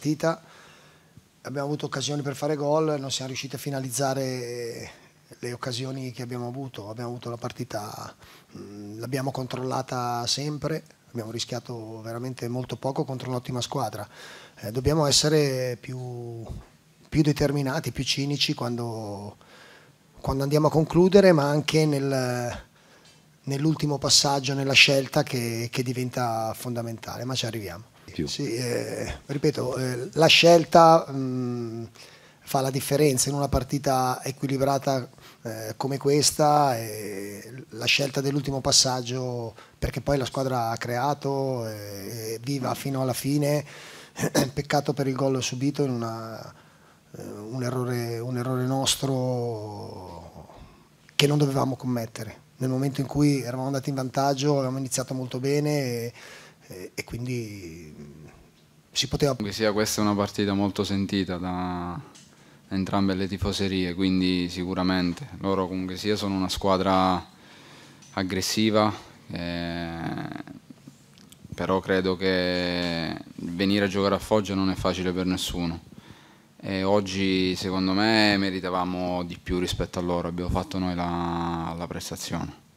partita abbiamo avuto occasioni per fare gol, non siamo riusciti a finalizzare eh, le occasioni che abbiamo avuto, abbiamo avuto la partita, mm, l'abbiamo controllata sempre, abbiamo rischiato veramente molto poco contro un'ottima squadra, eh, dobbiamo essere più, più, determinati, più cinici quando, quando, andiamo a concludere, ma anche nel, nell'ultimo passaggio, nella scelta che, che diventa fondamentale, ma ci arriviamo più. Sì, eh, ripeto, eh, la scelta mh, mm, fa la differenza in una partita equilibrata eh, come questa, la scelta dell'ultimo passaggio perché poi la squadra ha creato, è eh, viva fino alla fine, peccato per il gol subito in una, eh, un, errore, un errore nostro che non dovevamo commettere nel momento in cui eravamo andati in vantaggio, avevamo iniziato molto bene eh, e, quindi mm, si poteva... Che sia questa una partita molto sentita da entrambe le tifoserie, quindi sicuramente loro comunque sia sono una squadra aggressiva, eh, però credo che venire a giocare a Foggia non è facile per nessuno. E oggi secondo me meritavamo di più rispetto a loro, abbiamo fatto noi la, la prestazione.